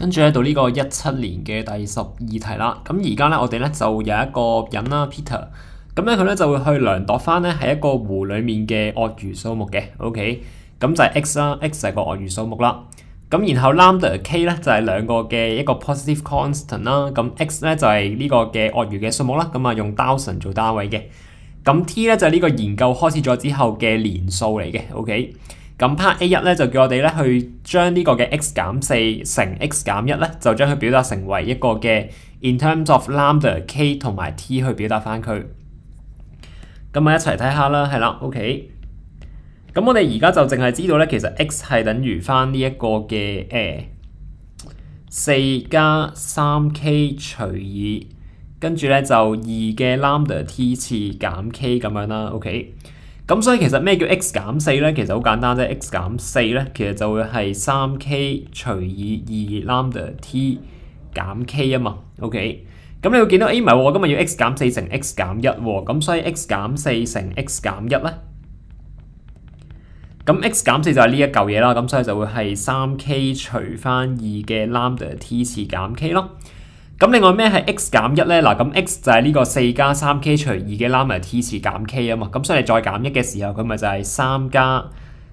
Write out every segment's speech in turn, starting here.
跟住咧到呢個一七年嘅第十二題啦，咁而家咧我哋咧就有一個人啦，Peter，咁咧佢咧就會去量度翻咧係一個湖裡面嘅鱷魚數目嘅，OK，咁就係 x 啦，x 係個鱷魚數目啦，咁然後 lambda k 咧就係兩個嘅一個 positive constant 啦，咁 x 咧就係呢個嘅鱷魚嘅數目啦，咁啊用 thousand 做單位嘅，咁 t 咧就係呢個研究開始咗之後嘅年數嚟嘅，OK。咁 part A 一咧就叫我哋咧去將呢個嘅 x 減四乘 x 減一咧，就將佢表達成為一個嘅 in terms of lambda k 同埋 t 去表達翻佢。咁啊一齊睇下啦，係啦，OK。咁我哋而家就淨係知道咧，其實 x 係等於翻呢一個嘅誒四加三 k 除以跟住咧就二嘅 lambda t 次減 k 咁樣啦，OK。咁所以其實咩叫 x 減四咧？其實好簡單啫。x 減四咧，其實就會係三 k 除以二 lambda t 減 k 啊嘛。OK，咁你會見到 a 唔係喎，今日要 x 減四乘 x 減一喎。咁所以 x 減四乘 x 減一咧，咁 x 減四就係呢一嚿嘢啦。咁所以就會係三 k 除翻二嘅 lambda t 次減 k 咯。咁另外咩系 x 減一咧？嗱，咁 x 就係呢個四加三 k 除二嘅 lambda t 次減 k 啊嘛。咁所以你再減一嘅時候，佢咪就係三加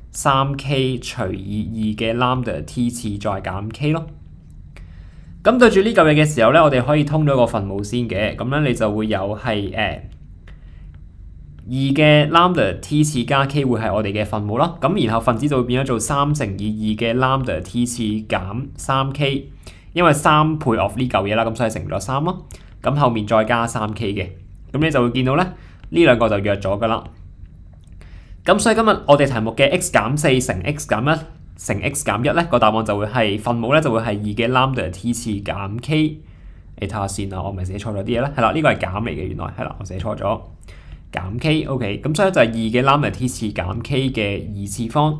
三 k 除以二嘅 lambda t 次再減 k 咯。咁對住呢嚿嘢嘅時候咧，我哋可以通咗個分母先嘅。咁咧你就會有係誒二嘅 lambda t 次加 k 會係我哋嘅分母咯。咁然後分子就變咗做三乘以二嘅 lambda t 次減三 k。因為三倍 of 呢嚿嘢啦，咁所以成咗三咯。咁後面再加三 k 嘅，咁你就會見到咧呢兩個就弱咗㗎啦。咁所以今日我哋題目嘅 x 減四乘 x 減一乘 x 減一咧，個答案就會係分母咧就會係二嘅 lambda t 次減 k。你睇下先啊，我咪寫錯咗啲嘢咧。係啦，呢個係減嚟嘅，原來係啦，我寫錯咗減 k。OK，咁所以就係二嘅 lambda t 次減 k 嘅二次方。